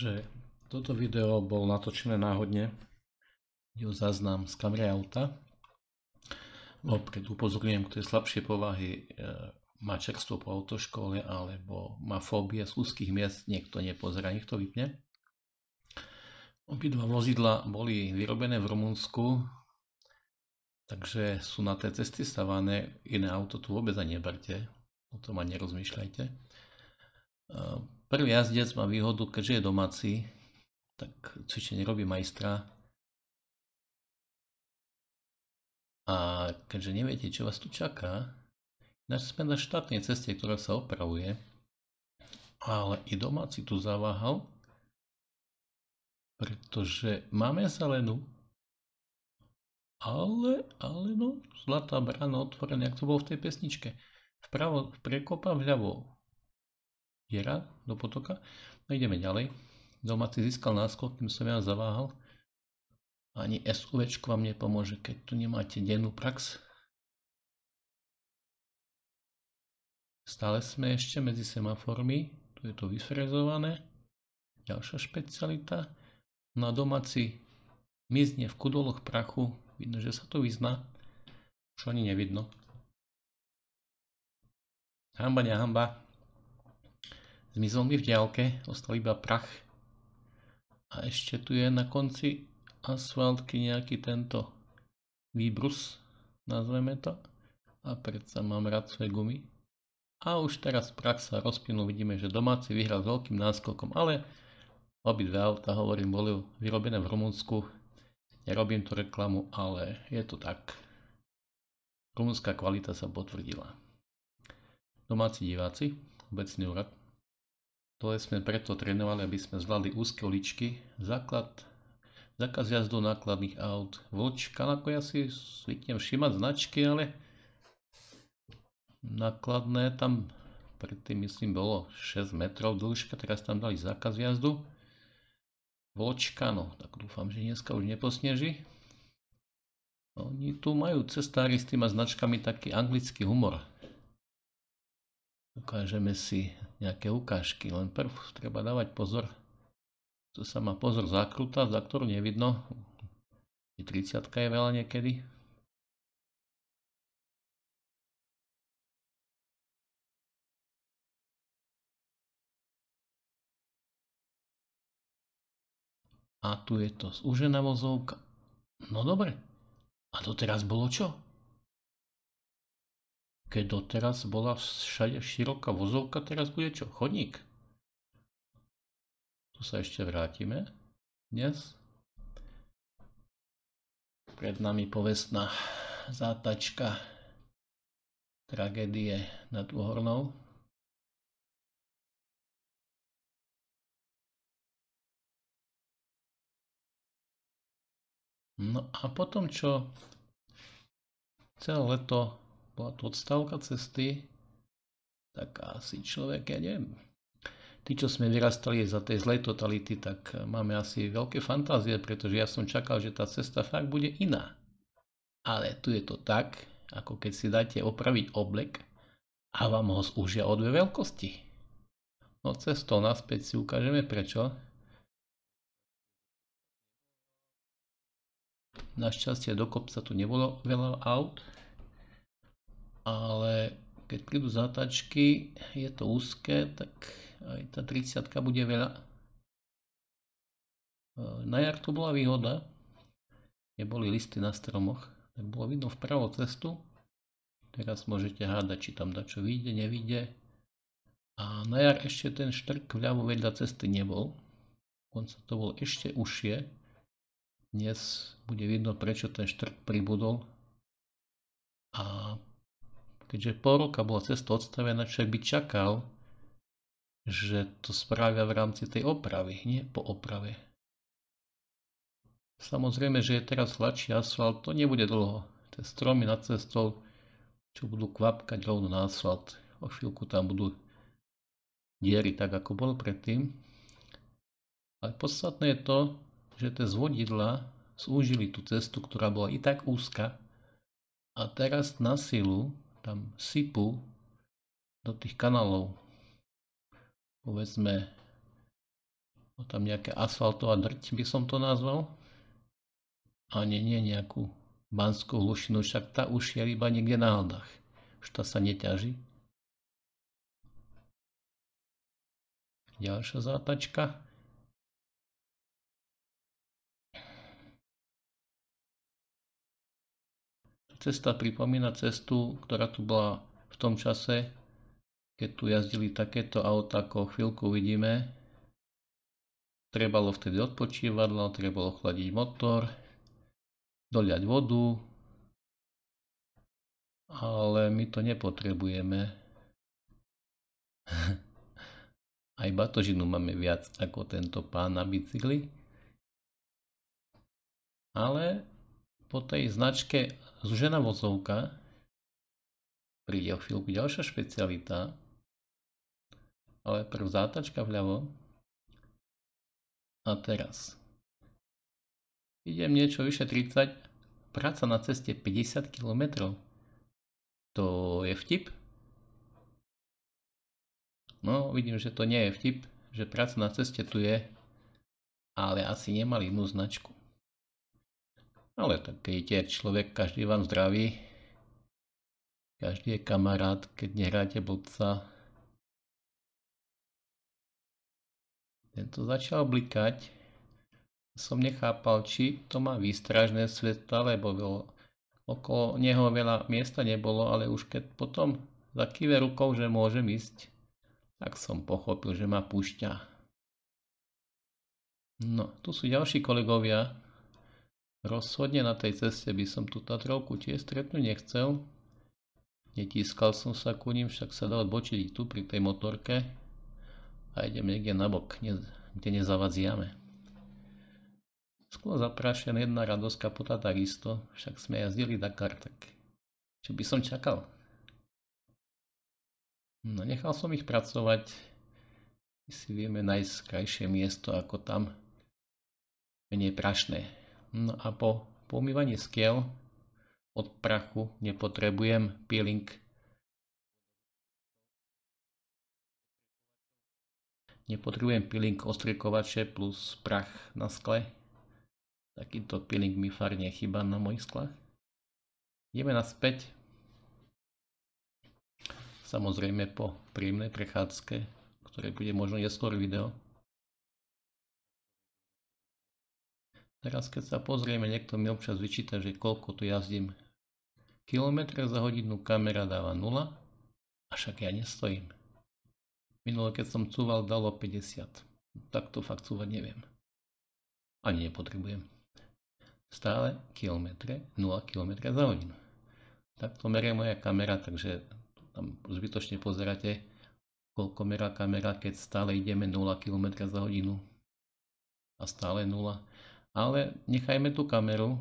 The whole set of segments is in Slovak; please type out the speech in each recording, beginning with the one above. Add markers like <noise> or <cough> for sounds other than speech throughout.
že toto video bolo natočené náhodne. Ide záznam z kamery auta. Opred no, upozorňujem, kto je slabšie povahy, e, má čerstvo po autoškole alebo má fóbie z úzkých miest, niekto nepozerá, nech to vypne. Obidva vozidla boli vyrobené v Rumunsku, takže sú na tej cesty stavané. Iné auto tu vôbec ani neberte, o tom ani nerozmýšľajte. Prvý jazdec má výhodu, keďže je domáci, tak cvičenie robí majstra. A keďže neviete, čo vás tu čaká, ináč sme na štátnej ceste, ktorá sa opravuje, ale i domáci tu zaváhal, pretože máme zelenú, ale, ale no, zlatá brána otvorená, jak to bolo v tej pesničke. Vpravo prekopa vľavo, diera do potoka. No ideme ďalej. Domáci získal náskok, tým som ja zaváhal. Ani SUV vám nepomôže, keď tu nemáte dennú prax. Stále sme ešte medzi semaformy, tu je to vyfrezované. Ďalšia špecialita. Na domáci mizne v kudoloch prachu, vidno, že sa to vyzná, čo ani nevidno. Hamba, nehamba. Zmizol mi v diálke, ostal iba prach. A ešte tu je na konci asfaltky nejaký tento výbrus, nazveme to. A predsa mám rád svoje gumy. A už teraz prach sa rozplynul, vidíme, že domáci vyhral s veľkým náskokom, ale dve auta, hovorím, boli vyrobené v Rumunsku. Nerobím tu reklamu, ale je to tak. Rumunská kvalita sa potvrdila. Domáci diváci, obecný úrad to sme preto trénovali, aby sme zvládli úzke uličky, základ, zákaz jazdu nákladných aut, vočka. ako ja si zvyknem všimať značky, ale nákladné tam predtým myslím bolo 6 metrov dĺžka, teraz tam dali zákaz jazdu. Vočka, no tak dúfam, že dneska už neposneží. Oni tu majú cestári s týma značkami taký anglický humor ukážeme si nejaké ukážky. Len prv treba dávať pozor. Tu sa má pozor zakrúta, za ktorú nevidno. I 30 je veľa niekedy. A tu je to zúžená vozovka. No dobre. A to teraz bolo čo? Keď doteraz bola všade široká vozovka, teraz bude čo? Chodník. Tu sa ešte vrátime dnes. Pred nami povestná zátačka tragédie nad Uhornou. No a potom, čo celé leto bola to odstavka cesty, tak asi človek, ja neviem. Tí, čo sme vyrastali za tej zlej totality, tak máme asi veľké fantázie, pretože ja som čakal, že tá cesta fakt bude iná. Ale tu je to tak, ako keď si dáte opraviť oblek a vám ho zúžia o dve veľkosti. No cestou naspäť si ukážeme prečo. Našťastie do kopca tu nebolo veľa aut ale keď prídu zatačky, je to úzke, tak aj tá 30 bude veľa. E, na jar to bola výhoda, neboli listy na stromoch, tak bolo vidno vpravo cestu. Teraz môžete hádať, či tam dačo vyjde, nevyjde. A na jar ešte ten štrk vľavo vedľa cesty nebol. Dokonca to bol ešte užšie. Dnes bude vidno, prečo ten štrk pribudol keďže pol roka bola cesta odstavená, však by čakal, že to spravia v rámci tej opravy, nie po oprave. Samozrejme, že je teraz hladší asfalt, to nebude dlho. Tie stromy nad cestou, čo budú kvapkať rovno na asfalt. O chvíľku tam budú diery tak, ako bol predtým. Ale podstatné je to, že tie zvodidla zúžili tú cestu, ktorá bola i tak úzka a teraz na silu tam sypu do tých kanálov. Povedzme, tam nejaká asfaltová drť by som to nazval. A nie, nie nejakú banskú hlušinu, však tá už je iba niekde na haldách. Už tá sa neťaží. Ďalšia zátačka. cesta pripomína cestu, ktorá tu bola v tom čase, keď tu jazdili takéto auta, ako chvíľku vidíme. Trebalo vtedy odpočívadlo, trebalo chladiť motor, doliať vodu, ale my to nepotrebujeme. Aj <laughs> batožinu máme viac ako tento pán na bicykli. Ale po tej značke zúžená vozovka príde o chvíľku ďalšia špecialita, ale prv zátačka vľavo a teraz. Idem niečo vyše 30, práca na ceste 50 km. To je vtip? No, vidím, že to nie je vtip, že práca na ceste tu je, ale asi nemali inú značku. Ale tak keď je človek, každý vám zdraví, každý je kamarát, keď nehráte blbca. Tento začal blikať. Som nechápal, či to má výstražné svetla, lebo okolo neho veľa miesta nebolo, ale už keď potom zakýve rukou, že môžem ísť, tak som pochopil, že ma púšťa. No, tu sú ďalší kolegovia, Rozhodne na tej ceste by som tú Tatrovku tiež stretnúť nechcel. Netiskal som sa ku ním, však sa dal odbočiť tu pri tej motorke a idem niekde nabok, kde nezavadziame. Sklo zaprašen jedna radosť kapota takisto, však sme jazdili Dakar, tak čo by som čakal? No nechal som ich pracovať, my si vieme nájsť krajšie miesto ako tam, menej prašné. No a po pomývaní skiel od prachu nepotrebujem peeling. Nepotrebujem peeling ostriekovače plus prach na skle. Takýto peeling mi far nechýba na mojich sklách. Ideme naspäť. Samozrejme po príjemnej prechádzke, ktoré bude možno neskôr video. Teraz keď sa pozrieme, niekto mi občas vyčíta, že koľko tu jazdím. Kilometre za hodinu kamera dáva 0, a však ja nestojím. Minule, keď som cúval, dalo 50. Tak to fakt cúvať neviem. Ani nepotrebujem. Stále kilometre, 0 km za hodinu. Tak to merie moja kamera, takže tam zbytočne pozeráte, koľko merá kamera, keď stále ideme 0 km za hodinu a stále 0 ale nechajme tú kameru.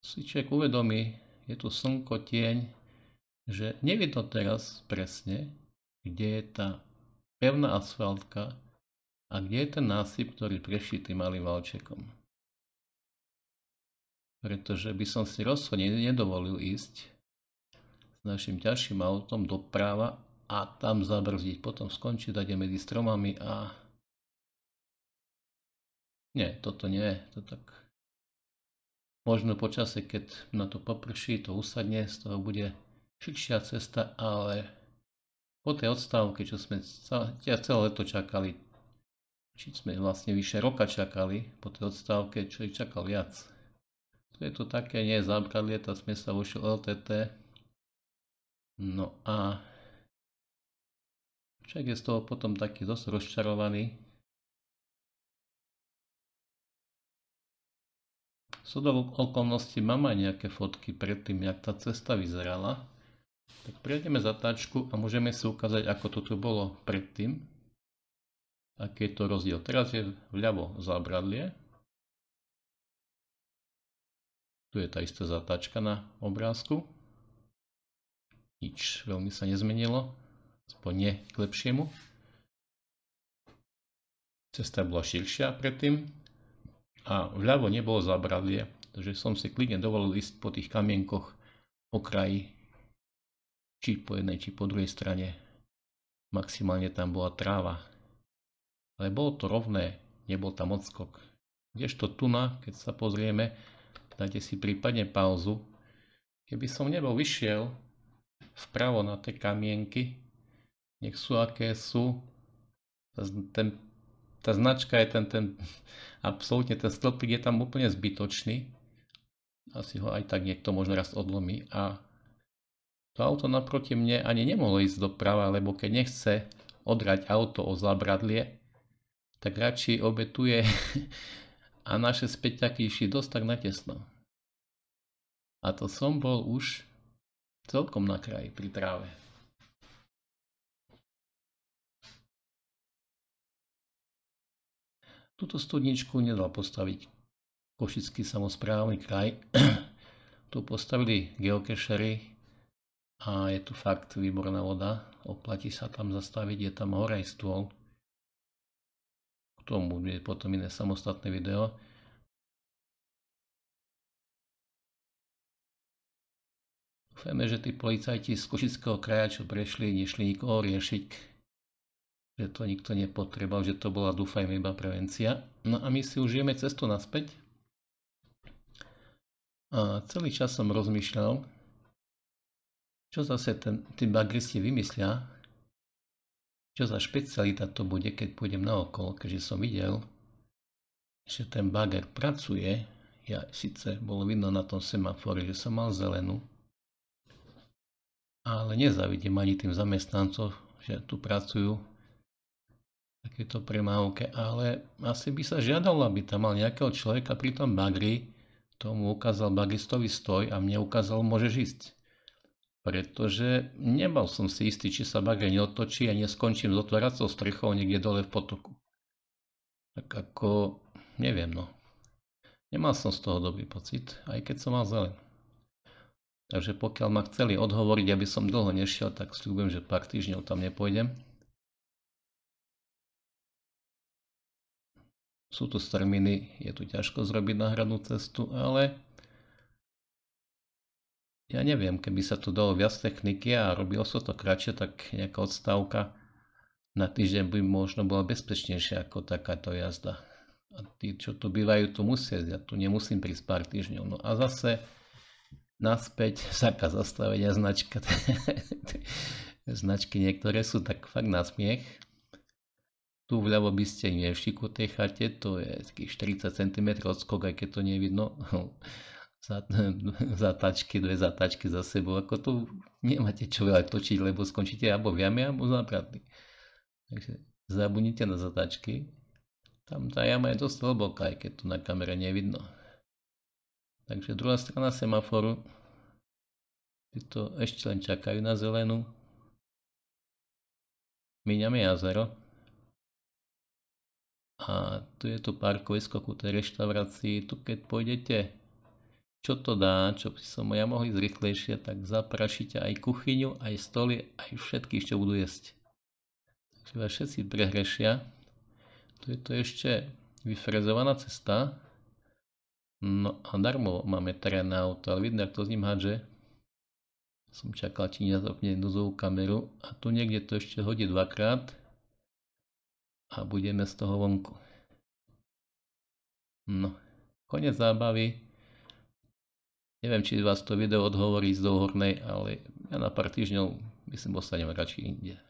Si človek uvedomí, je tu slnko, tieň, že nevidno teraz presne, kde je tá pevná asfaltka a kde je ten násyp, ktorý prešli tým malým valčekom. Pretože by som si rozhodne nedovolil ísť s našim ťažším autom doprava a tam zabrzdiť. Potom skončiť, dať medzi stromami a nie, toto nie, to tak. Možno počasie, keď na to poprší, to usadne, z toho bude širšia cesta, ale po tej odstávke, čo sme celé leto čakali, či sme vlastne vyše roka čakali po tej odstávke, čo ich čakal viac. To je to také, nie, za lieta sme sa vošiel LTT. No a však je z toho potom taký dosť rozčarovaný, shodov okolností mám aj nejaké fotky predtým, jak tá cesta vyzerala. Tak prejdeme zatáčku a môžeme si ukázať, ako to tu bolo predtým. Aký je to rozdiel. Teraz je vľavo zábradlie. Tu je tá istá zatáčka na obrázku. Nič veľmi sa nezmenilo. Aspoň nie k lepšiemu. Cesta bola širšia predtým a vľavo nebolo zabradlie, takže som si klidne dovolil ísť po tých kamienkoch kraji, či po jednej, či po druhej strane. Maximálne tam bola tráva. Ale bolo to rovné, nebol tam odskok. Kdežto tu na, keď sa pozrieme, dajte si prípadne pauzu. Keby som nebol vyšiel vpravo na tie kamienky, nech sú aké sú, ten tá značka je ten, ten <laughs> absolútne ten stĺpik je tam úplne zbytočný. Asi ho aj tak niekto možno raz odlomí a to auto naproti mne ani nemohlo ísť doprava, lebo keď nechce odrať auto o zábradlie, tak radšej obetuje <laughs> a naše späťaky išli dosť tak natesno. A to som bol už celkom na kraji pri tráve. Túto studničku nedal postaviť Košický samozprávny kraj. <clears throat> tu postavili geokešery a je tu fakt výborná voda. Oplatí sa tam zastaviť, je tam hore aj stôl. K tomu bude potom iné samostatné video. Dúfajme, že tí policajti z Košického kraja, čo prešli, nešli nikoho riešiť, že to nikto nepotreboval, že to bola, dúfajme, iba prevencia. No a my si užijeme cestu naspäť. A celý čas som rozmýšľal, čo zase ten, tí bagristi vymyslia, čo za špecialita to bude, keď pôjdem na okolo, keďže som videl, že ten bager pracuje, ja síce bolo vidno na tom semafore, že som mal zelenú, ale nezavidím ani tým zamestnancov, že tu pracujú takéto premávke, ale asi by sa žiadalo, aby tam mal nejakého človeka pri tom bagri, tomu ukázal bagristovi stoj a mne ukázal, môže ísť. Pretože nebal som si istý, či sa bagre neotočí a neskončím s otváracou strechou niekde dole v potoku. Tak ako, neviem no. Nemal som z toho dobrý pocit, aj keď som mal zelen. Takže pokiaľ ma chceli odhovoriť, aby som dlho nešiel, tak slúbujem, že pár týždňov tam nepôjdem. Sú tu strminy, je tu ťažko zrobiť náhradnú cestu, ale ja neviem, keby sa tu dalo viac techniky a robilo sa to kratšie, tak nejaká odstávka na týždeň by možno bola bezpečnejšia ako takáto jazda. A tí, čo tu bývajú, tu musia, ja tu nemusím prísť pár týždňov. No a zase naspäť, zákaz zastavenia značka. <laughs> Značky niektoré sú tak fakt na smiech. Tu vľavo by ste mieštiku tej chate, to je takých 40 cm odskok, aj keď to nevidno. <laughs> zatačky, <laughs> dve zatačky za sebou, ako tu nemáte čo veľa točiť, lebo skončíte alebo v jame, alebo zápratný. Takže zabudnite na zatačky. Tam tá jama je dosť hlboká, aj keď tu na kamere nevidno. Takže druhá strana semaforu. Títo ešte len čakajú na zelenú. Míňame jazero. A tu je to parkovisko ku tej reštaurácii. Tu keď pôjdete, čo to dá, čo by som ja mohli zrychlejšie, tak zaprašíte aj kuchyňu, aj stoly, aj všetky ešte budú jesť. Takže vás všetci prehrešia. Tu je to ešte vyfrezovaná cesta. No a darmo máme terén na auto, ale vidno, ak to s ním hadže. Som čakal, či nezapne dozovú kameru a tu niekde to ešte hodí dvakrát a budeme z toho vonku. No, konec zábavy. Neviem, či vás to video odhovorí z Dohornej, ale ja na pár týždňov myslím, ostanem radšej inde.